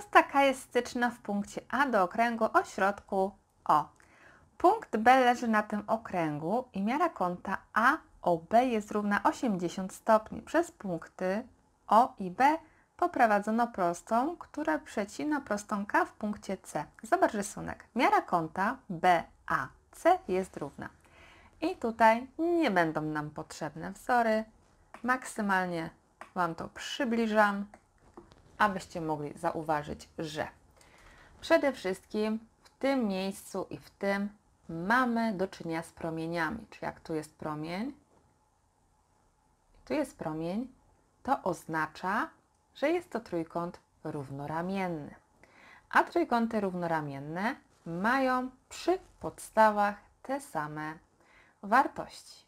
Prosta taka jest styczna w punkcie A do okręgu o środku O. Punkt B leży na tym okręgu i miara kąta A B jest równa 80 stopni. Przez punkty O i B poprowadzono prostą, która przecina prostą K w punkcie C. Zobacz rysunek. Miara kąta BAC jest równa. I tutaj nie będą nam potrzebne wzory. Maksymalnie Wam to przybliżam abyście mogli zauważyć, że przede wszystkim w tym miejscu i w tym mamy do czynienia z promieniami. Czy jak tu jest promień, tu jest promień, to oznacza, że jest to trójkąt równoramienny. A trójkąty równoramienne mają przy podstawach te same wartości.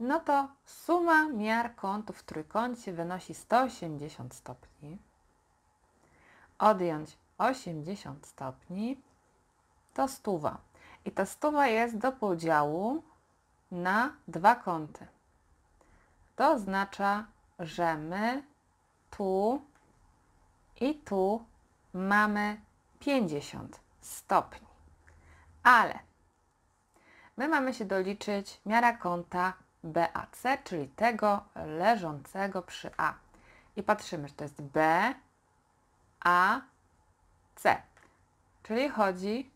No to suma miar kątów w trójkącie wynosi 180 stopni odjąć 80 stopni, to stuwa. I ta stuwa jest do podziału na dwa kąty. To oznacza, że my tu i tu mamy 50 stopni. Ale my mamy się doliczyć miara kąta BAC, czyli tego leżącego przy A. I patrzymy, że to jest B, a, C. Czyli chodzi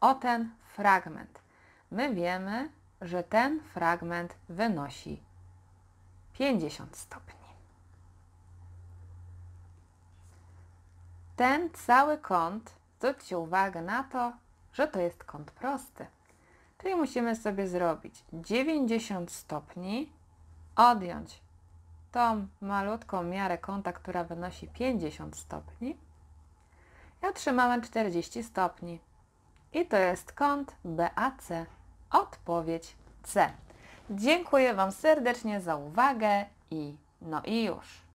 o ten fragment. My wiemy, że ten fragment wynosi 50 stopni. Ten cały kąt, zwróćcie uwagę na to, że to jest kąt prosty. Czyli musimy sobie zrobić 90 stopni, odjąć tą malutką miarę kąta, która wynosi 50 stopni i otrzymałem 40 stopni. I to jest kąt BAC. Odpowiedź C. Dziękuję Wam serdecznie za uwagę i no i już.